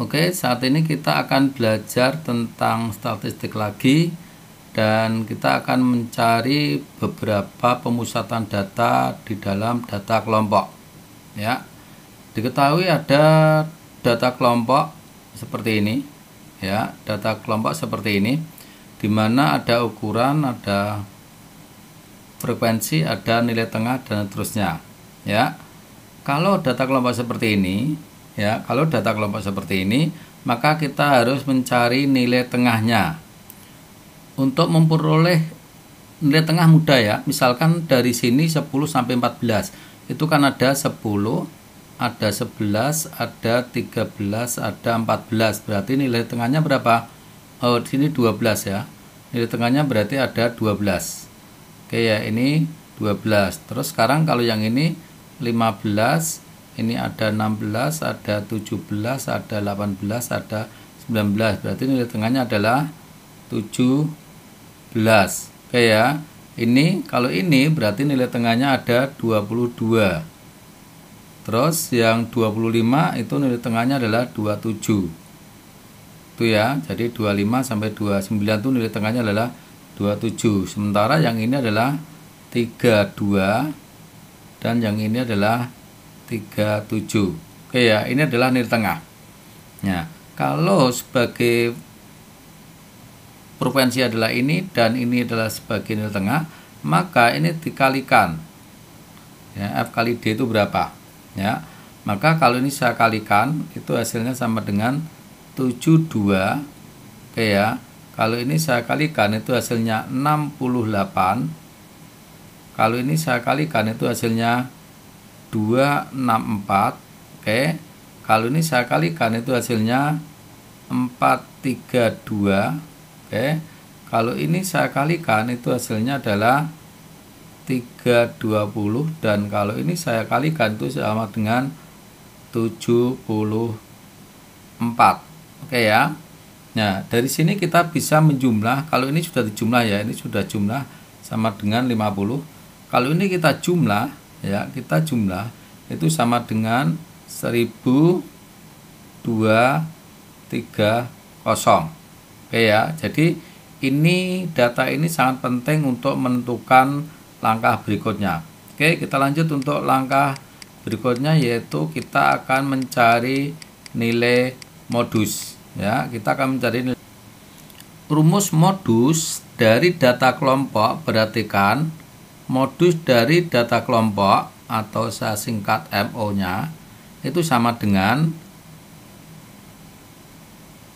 Oke, saat ini kita akan belajar tentang statistik lagi dan kita akan mencari beberapa pemusatan data di dalam data kelompok. Ya. Diketahui ada data kelompok seperti ini, ya, data kelompok seperti ini di mana ada ukuran, ada frekuensi, ada nilai tengah dan seterusnya. Ya. Kalau data kelompok seperti ini, ya kalau data kelompok seperti ini maka kita harus mencari nilai tengahnya untuk memperoleh nilai tengah mudah ya misalkan dari sini 10 sampai 14 itu kan ada 10 ada 11 ada 13 ada 14 berarti nilai tengahnya berapa oh di sini 12 ya nilai tengahnya berarti ada 12 oke ya ini 12 terus sekarang kalau yang ini 15 ini ada 16 ada 17 ada 18 ada 19 berarti nilai tengahnya adalah 17 oke ya ini kalau ini berarti nilai tengahnya ada 22 terus yang 25 itu nilai tengahnya adalah 27 itu ya jadi 25 sampai 29 itu nilai tengahnya adalah 27 sementara yang ini adalah 32 dan yang ini adalah 37 oke ya ini adalah nilai tengah ya kalau sebagai provinsi adalah ini dan ini adalah sebagai nilai tengah maka ini dikalikan ya f kali d itu berapa ya maka kalau ini saya kalikan itu hasilnya sama dengan 72 oke ya kalau ini saya kalikan itu hasilnya 68 kalau ini saya kalikan itu hasilnya 264 oke kalau ini saya kalikan itu hasilnya 432 oke kalau ini saya kalikan itu hasilnya adalah 320 dan kalau ini saya kalikan itu sama dengan 74 oke ya Nah dari sini kita bisa menjumlah kalau ini sudah dijumlah ya ini sudah jumlah sama dengan 50 kalau ini kita jumlah ya kita jumlah itu sama dengan 1230 oke ya jadi ini data ini sangat penting untuk menentukan langkah berikutnya oke kita lanjut untuk langkah berikutnya yaitu kita akan mencari nilai modus ya kita akan mencari nilai rumus modus dari data kelompok perhatikan modus dari data kelompok atau saya singkat MO-nya itu sama dengan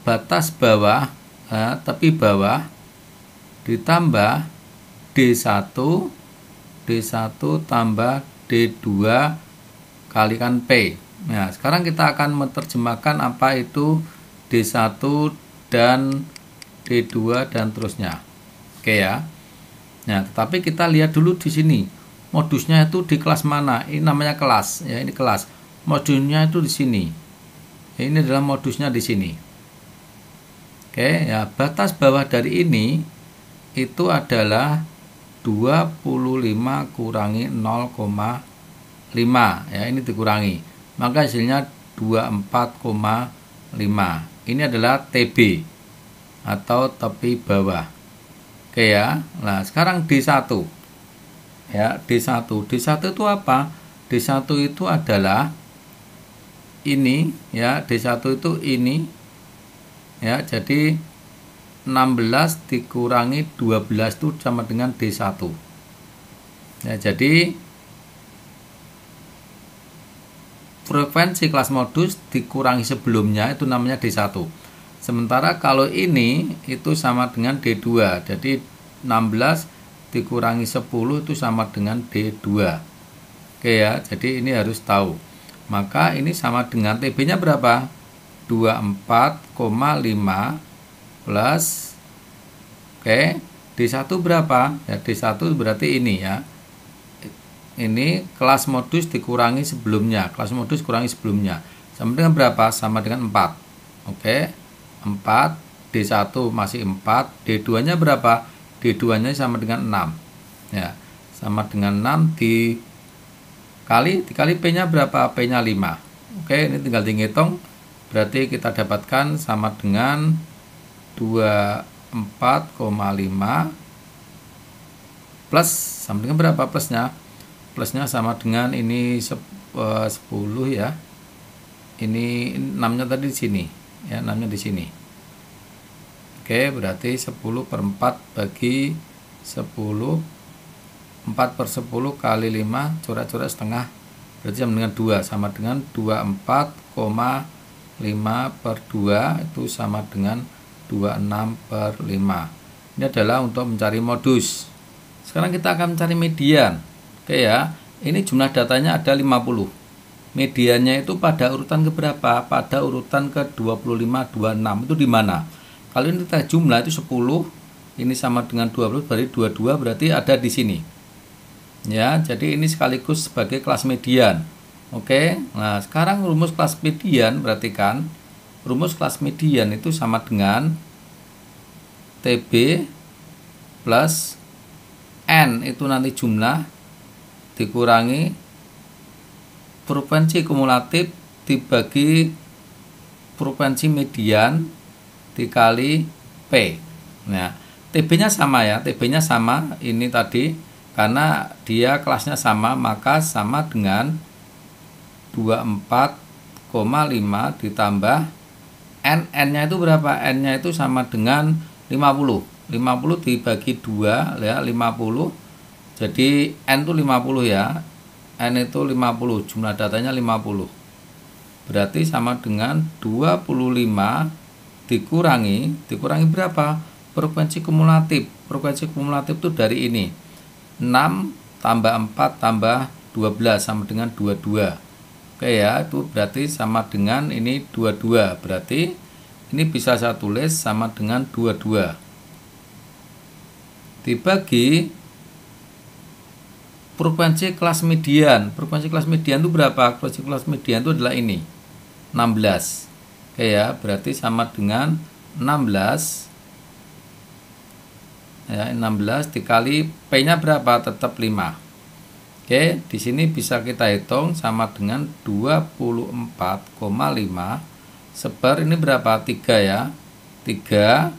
batas bawah eh, tepi bawah ditambah D1 D1 tambah D2 kalikan P Nah sekarang kita akan menerjemahkan apa itu D1 dan D2 dan terusnya Oke ya Nah, tapi kita lihat dulu di sini modusnya itu di kelas mana? Ini namanya kelas, ya ini kelas. Modusnya itu di sini. Ya, ini adalah modusnya di sini. Oke, ya batas bawah dari ini itu adalah 25 kurangi 0,5 ya ini dikurangi maka hasilnya 24,5 ini adalah TB atau tepi bawah Oke ya. Nah, sekarang D1. Ya, D1. D1 itu apa? D1 itu adalah ini ya, D1 itu ini. Ya, jadi 16 dikurangi 12 itu sama dengan D1 ya, jadi frekuensi kelas modus dikurangi sebelumnya itu namanya D1 Sementara kalau ini itu sama dengan D2. Jadi 16 dikurangi 10 itu sama dengan D2. Oke ya, jadi ini harus tahu. Maka ini sama dengan TB-nya berapa? 24,5 plus oke, D1 berapa? Ya D1 berarti ini ya. Ini kelas modus dikurangi sebelumnya, kelas modus kurangi sebelumnya. Sama dengan berapa? Sama dengan 4. Oke. 4, D1 masih 4, D2-nya berapa? D2-nya sama dengan 6. Ya, sama dengan 6 di kali dikali P-nya berapa? P-nya 5. Oke, ini tinggal dihitung. Berarti kita dapatkan sama dengan 24,5 plus sama dengan berapa plusnya? Plusnya sama dengan ini 10 eh, ya. Ini 6-nya tadi di sini ya 6 nya di sini Oke berarti 10 per 4 bagi 10 4 per 10 kali 5 corak-corak setengah berarti sama dengan 2 sama dengan 24,5 per 2 itu sama dengan 26 per 5 ini adalah untuk mencari modus sekarang kita akan mencari median oke ya ini jumlah datanya ada 50 medianya itu pada urutan keberapa? Pada urutan ke 25, 26 itu di mana? Kalau ini kita jumlah itu 10, ini sama dengan 20 berarti 22 berarti ada di sini. Ya, jadi ini sekaligus sebagai kelas median. Oke. Nah, sekarang rumus kelas median perhatikan. Rumus kelas median itu sama dengan TB plus N itu nanti jumlah dikurangi provinsi kumulatif dibagi provinsi median dikali P. Nah, TB-nya sama ya, TB-nya sama ini tadi karena dia kelasnya sama maka sama dengan 24,5 ditambah n n-nya itu berapa? n-nya itu sama dengan 50. 50 dibagi 2 ya 50. Jadi n itu 50 ya. N itu 50 jumlah datanya 50 berarti sama dengan 25 dikurangi dikurangi berapa frekuensi kumulatif frekuensi kumulatif itu dari ini 6 tambah 4 tambah 12 sama dengan 22 oke ya itu berarti sama dengan ini 22 berarti ini bisa saya tulis sama dengan 22 dibagi frekuensi kelas median. Frekuensi kelas median itu berapa? Frekuensi kelas median itu adalah ini. 16. Oke ya, berarti sama dengan 16 ya 16 dikali P-nya berapa? Tetap 5. Oke, di sini bisa kita hitung sama dengan 24,5 sebar ini berapa? 3 ya. 3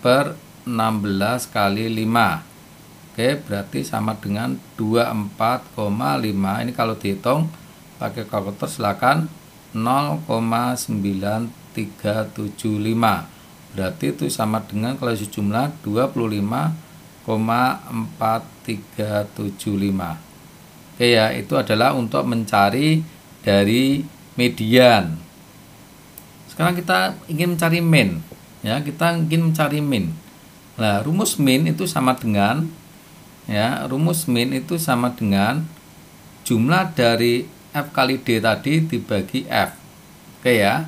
per 16 kali 5 Oke, berarti sama dengan 24,5. Ini kalau dihitung pakai kalkulator silakan 0,9375. Berarti itu sama dengan kalau jumlah 25,4375. Oke ya, itu adalah untuk mencari dari median. Sekarang kita ingin mencari min, ya, kita ingin mencari min. Nah, rumus min itu sama dengan ya rumus min itu sama dengan jumlah dari f kali d tadi dibagi f oke ya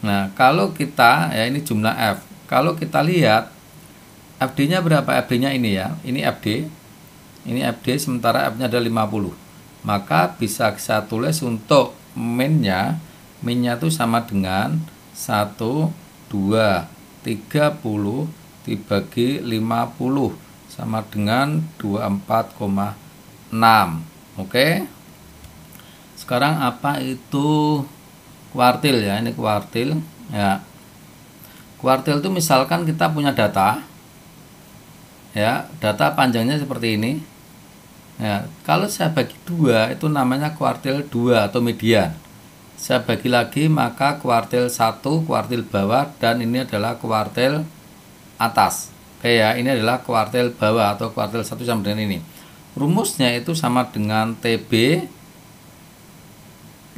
nah kalau kita ya ini jumlah f kalau kita lihat fd nya berapa fd nya ini ya ini fd ini fd sementara f nya ada 50 maka bisa kita tulis untuk min nya min nya itu sama dengan 1 2 30 dibagi 50 sama dengan 24,6 oke sekarang apa itu kuartil ya ini kuartil ya kuartil itu misalkan kita punya data ya data panjangnya seperti ini ya kalau saya bagi dua itu namanya kuartil 2 atau median saya bagi lagi maka kuartil 1 kuartil bawah dan ini adalah kuartil atas ya ini adalah kuartil bawah atau kuartil 1 sama dengan ini rumusnya itu sama dengan TB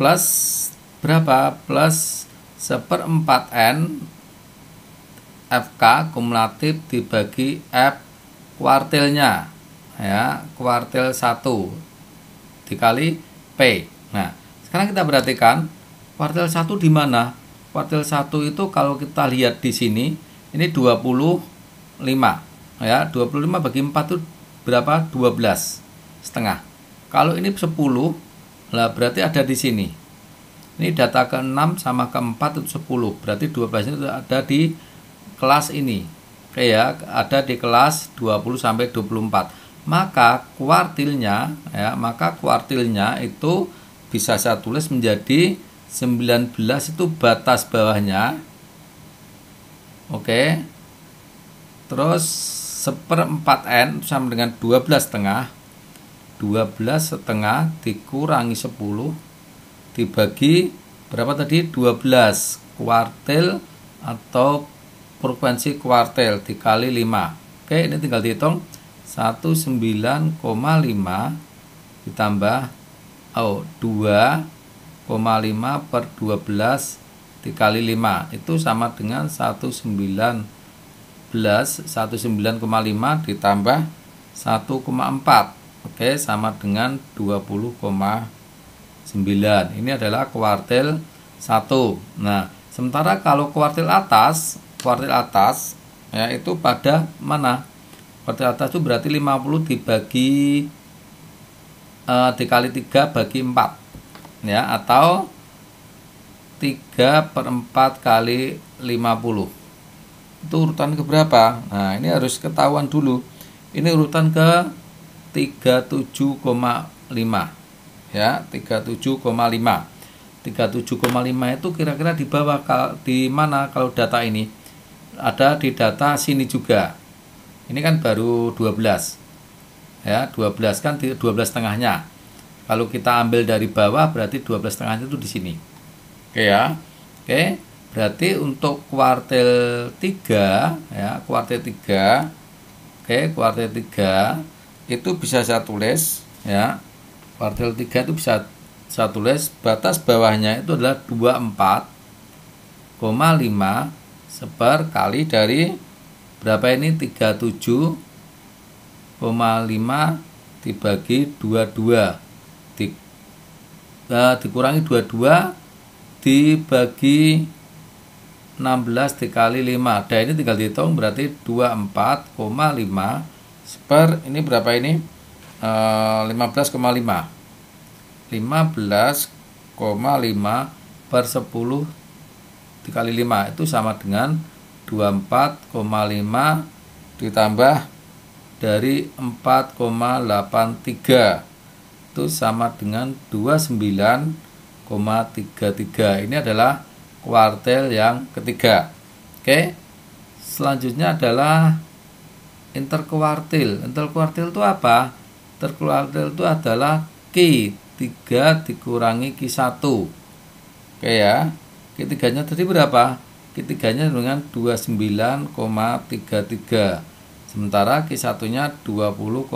plus berapa plus seperempat N FK kumulatif dibagi F kuartilnya ya kuartil 1 dikali P nah sekarang kita perhatikan kuartil 1 di mana kuartil 1 itu kalau kita lihat di sini ini 20 5 ya 25 bagi 4 itu berapa 12 setengah kalau ini 10 lah berarti ada di sini ini data ke-6 sama ke-4 itu 10 berarti 12 itu ada di kelas ini Oke ya ada di kelas 20 sampai 24 maka kuartilnya ya maka kuartilnya itu bisa saya tulis menjadi 19 itu batas bawahnya oke okay terus seperempat n sama dengan dua 12 setengah belas setengah dikurangi sepuluh dibagi berapa tadi dua belas kuartil atau frekuensi kuartil dikali 5 oke ini tinggal dihitung lima ditambah oh dua koma lima per dua belas dikali lima itu sama dengan satu 19 19,5 ditambah 1,4 Oke sama dengan 20,9 Ini adalah kuartil 1 Nah sementara kalau kuartil atas Kuartil atas ya itu pada mana? Kuartil atas itu berarti 50 dibagi e, dikali 3 bagi 4 ya atau 3 per 4 kali 50 itu urutan ke berapa? nah ini harus ketahuan dulu ini urutan ke 37,5 ya 37,5 37,5 itu kira-kira di bawah di mana kalau data ini ada di data sini juga ini kan baru 12 ya 12 kan 12 tengahnya kalau kita ambil dari bawah berarti 12 tengahnya itu di sini oke ya oke Berarti untuk kuartil 3 ya, kuartil 3 oke, okay, kuartil 3 itu bisa saya tulis ya. Kuartil 3 itu bisa saya tulis batas bawahnya itu adalah 24,5 seper kali dari berapa ini 37,5 dibagi 22 di, eh, dikurangi 22 dibagi 16 dikali 5 Dan ini tinggal dihitung berarti 24,5 Per ini berapa ini? 15,5 eh, 15,5 per 10 dikali 5 itu sama dengan 24,5 ditambah dari 4,83 itu sama dengan 29,33 ini adalah kuartil yang ketiga. Oke. Selanjutnya adalah interkuartil. Interkuartil itu apa? Interkuartil itu adalah Q 3 dikurangi Q1. Oke ya. Q3-nya tadi berapa? Q3-nya dengan 29,33. Sementara Q1-nya 20,9.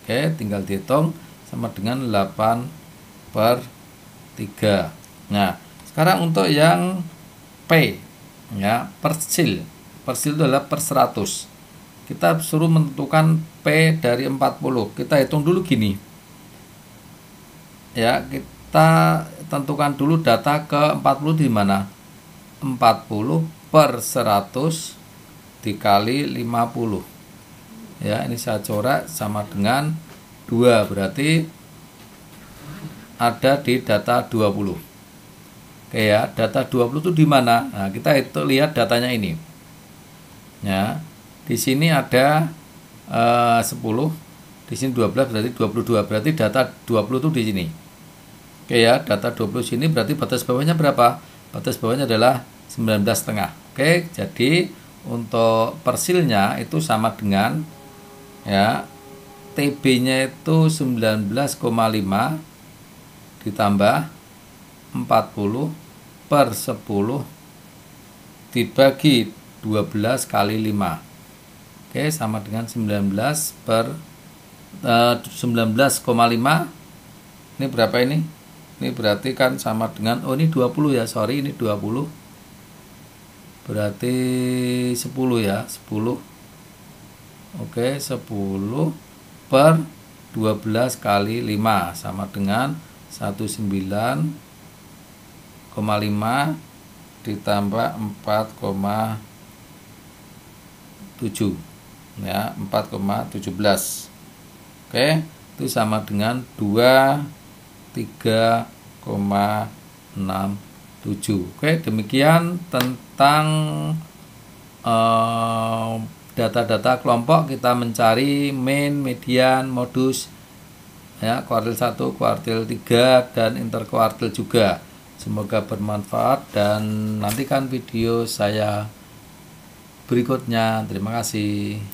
Oke, tinggal dihitung sama dengan 8 per 3. Nah, sekarang untuk yang P ya, persil. Persil itu adalah per 100. Kita suruh menentukan P dari 40. Kita hitung dulu gini. Ya, kita tentukan dulu data ke 40 di mana? 40 per 100 dikali 50 ya ini saya coret sama dengan 2 berarti ada di data 20 Oke ya, data 20 itu di mana? Nah, kita itu lihat datanya ini. Ya. Di sini ada eh, 10, di sini 12 berarti 22, berarti data 20 itu di sini. Oke ya, data 20 sini berarti batas bawahnya berapa? Batas bawahnya adalah 19 setengah. Oke, jadi untuk persilnya itu sama dengan ya TB-nya itu 19,5 ditambah 40 per 10 dibagi 12 kali 5 Oke sama dengan 19 per eh, 19,5 ini berapa ini ini berarti kan sama dengan oh ini 20 ya sorry ini 20 berarti 10 ya 10 Oke, 10 per 12 kali 5 sama dengan 19 ditambah 4,7 ya 4,17 oke itu sama dengan 2 3,67 oke demikian tentang eh, data-data uh, kelompok kita mencari mean median modus ya kuartil 1 kuartil 3 dan interkuartil juga Semoga bermanfaat dan nantikan video saya berikutnya. Terima kasih.